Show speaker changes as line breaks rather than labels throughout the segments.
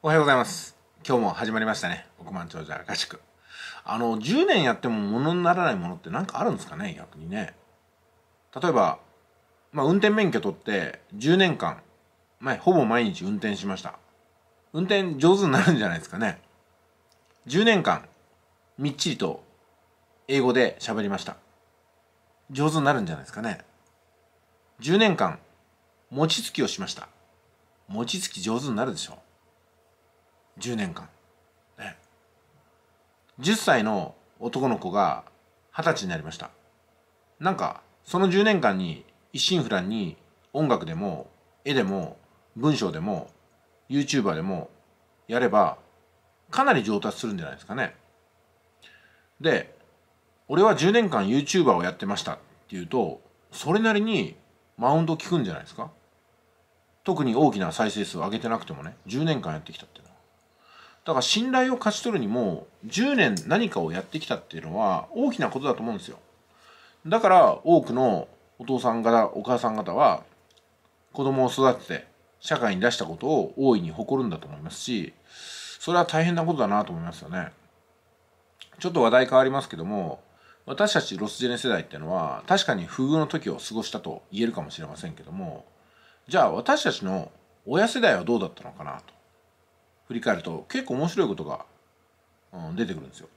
おはようございます今日も始まりましたね億万長者合宿あの10年やってもものにならないものって何かあるんですかね逆にね例えば、まあ、運転免許取って10年間まあ、ほぼ毎日運転しました運転上手になるんじゃないですかね10年間みっちりと英語で喋りました上手になるんじゃないですかね10年間餅つきをしました餅つき上手になるでしょう10年間、ね、10歳の男の子が二十歳になりましたなんかその10年間に一心不乱に音楽でも絵でも文章でも YouTuber でもやればかなり上達するんじゃないですかね。で俺は10年間 YouTuber をやってましたっていうとそれなりにマウンド効くんじゃないですか特に大きな再生数を上げてなくてもね10年間やってきたってだから信頼を勝ち取るにも10年何かをやってきたっていうのは大きなことだと思うんですよだから多くのお父さん方お母さん方は子供を育てて社会に出したことを大いに誇るんだと思いますしそれは大変なことだなと思いますよねちょっと話題変わりますけども私たちロスジェネ世代っていうのは確かに不遇の時を過ごしたと言えるかもしれませんけどもじゃあ私たちの親世代はどうだったのかなと振り返ると結構面白いことが、うん、出てくるんですよ。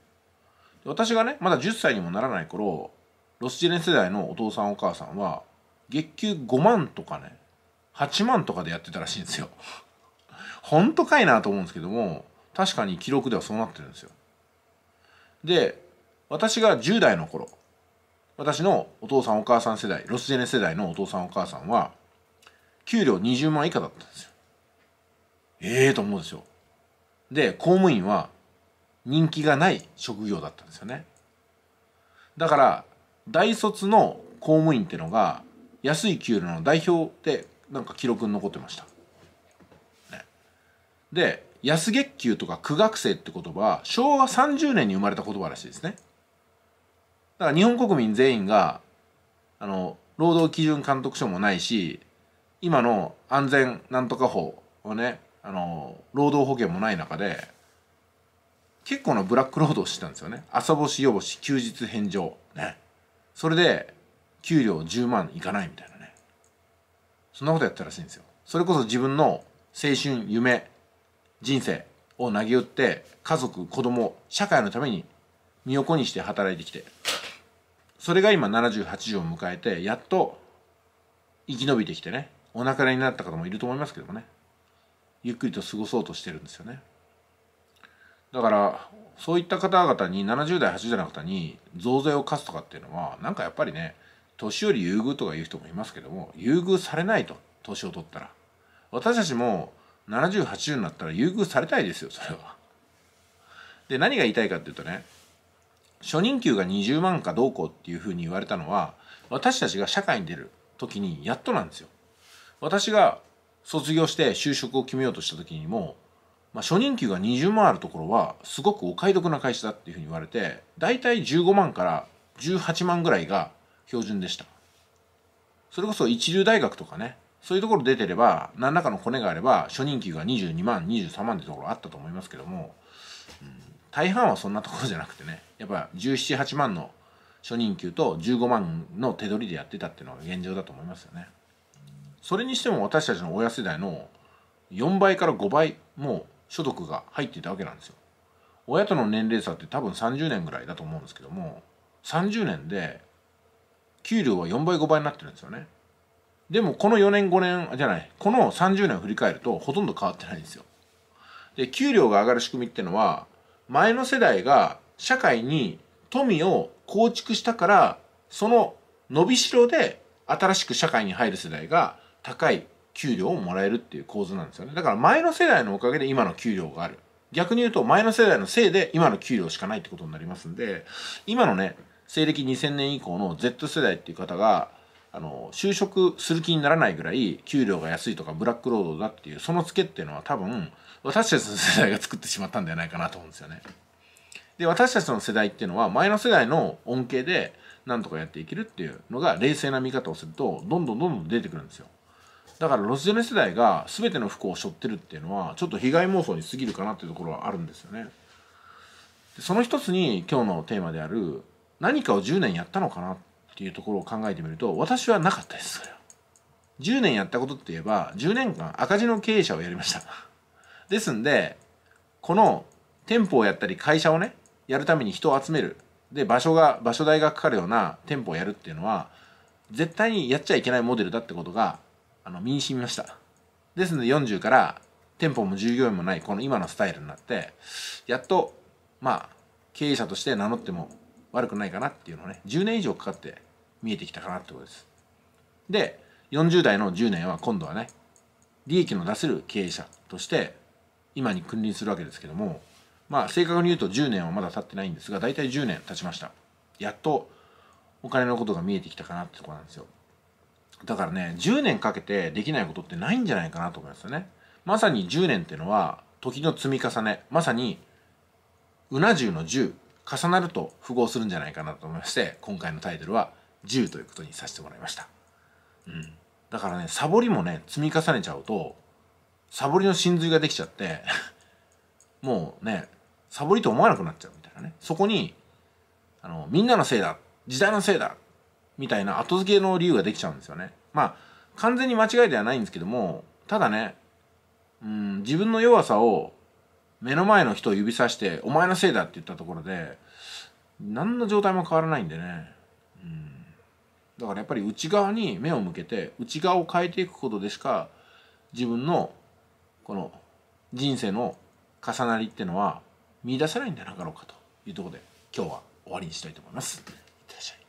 私がねまだ10歳にもならない頃ロスジェネ世代のお父さんお母さんは月給5万とかね8万とかでやってたらしいんですよ。本当かいなと思うんですけども確かに記録ではそうなってるんですよ。で私が10代の頃私のお父さんお母さん世代ロスジェネ世代のお父さんお母さんは給料20万以下だったんですよ。ええー、と思うんですよ。で公務員は人気がない職業だったんですよねだから大卒の公務員ってのが安い給料の代表でなんか記録に残ってました、ね、で安月給とか苦学生って言葉は昭和30年に生まれた言葉らしいですねだから日本国民全員があの労働基準監督署もないし今の安全なんとか法をねあの労働保険もない中で結構なブラック労働してたんですよね朝干し夜し休日返上ねそれで給料10万いかないみたいなねそんなことやったらしいんですよそれこそ自分の青春夢人生を投げ打って家族子供社会のために身を粉にして働いてきてそれが今7 8条を迎えてやっと生き延びてきてねお亡くなりになった方もいると思いますけどもねゆっくりと過ごそうとしてるんですよねだからそういった方々に70代80代の方に増税を課すとかっていうのはなんかやっぱりね年寄り優遇とか言う人もいますけども優遇されないと年を取ったら私たちも7080になったら優遇されたいですよそれは。で何が言いたいかっていうとね初任給が20万かどうこうっていうふうに言われたのは私たちが社会に出る時にやっとなんですよ。私が卒業して就職を決めようとした時にも、まあ、初任給が20万あるところはすごくお買い得な会社だっていうふうに言われて大体15万から18万ぐらいが標準でしたそれこそ一流大学とかねそういうところ出てれば何らかのコネがあれば初任給が22万23万ってところあったと思いますけども、うん、大半はそんなところじゃなくてねやっぱ1718万の初任給と15万の手取りでやってたっていうのが現状だと思いますよね。それにしても私たちの親世代の4倍から5倍も所得が入っていたわけなんですよ。親との年齢差って多分30年ぐらいだと思うんですけども30年で給料は4倍5倍になってるんですよね。でもこの4年5年じゃないこの30年を振り返るとほとんど変わってないんですよ。で給料が上がる仕組みってのは前の世代が社会に富を構築したからその伸びしろで新しく社会に入る世代が高い給料をもらえるっていう構図なんですよねだから前の世代のおかげで今の給料がある逆に言うと前の世代のせいで今の給料しかないってことになりますんで今のね西暦2000年以降の Z 世代っていう方があの就職する気にならないぐらい給料が安いとかブラック労働だっていうそのツケっていうのは多分私たちの世代が作ってしまったんではないかなと思うんですよね。で私たちの世代っていうのは前の世代の恩恵でなんとかやっていけるっていうのが冷静な見方をするとどんどんどんどん出てくるんですよ。だからロスジェネ世代が全ての不幸を背負ってるっていうのはちょっと被害妄想に過ぎるかなっていうところはあるんですよねその一つに今日のテーマである何かを10年やったのかなっていうところを考えてみると私はなかったです10年やったことって言えば10年間赤字の経営者をやりましたですんでこの店舗をやったり会社をねやるために人を集めるで場所が場所代がかかるような店舗をやるっていうのは絶対にやっちゃいけないモデルだってことがあの身に染みましたですので40から店舗も従業員もないこの今のスタイルになってやっとまあ経営者として名乗っても悪くないかなっていうのをね10年以上かかって見えてきたかなってことですで40代の10年は今度はね利益の出せる経営者として今に君臨するわけですけどもまあ正確に言うと10年はまだ経ってないんですが大体10年経ちましたやっとお金のことが見えてきたかなってとこなんですよだからね10年かけてできないことってないんじゃないかなと思いますよねまさに10年っていうのは時の積み重ねまさにうな重の10重なると符合するんじゃないかなと思いまして今回のタイトルは10ということにさせてもらいました、うん、だからねサボりもね積み重ねちゃうとサボりの真髄ができちゃって もうねサボりと思わなくなっちゃうみたいなねそこにあのみんなのせいだ時代のせいだみたいな後付けの理由ができちゃうんですよね。まあ、完全に間違いではないんですけども、ただね、うん、自分の弱さを目の前の人を指さして、お前のせいだって言ったところで、何の状態も変わらないんでね。うん、だからやっぱり内側に目を向けて、内側を変えていくことでしか、自分の、この、人生の重なりってのは見出せないんじゃなかろうかというところで、今日は終わりにしたいと思います。いってらっしゃい。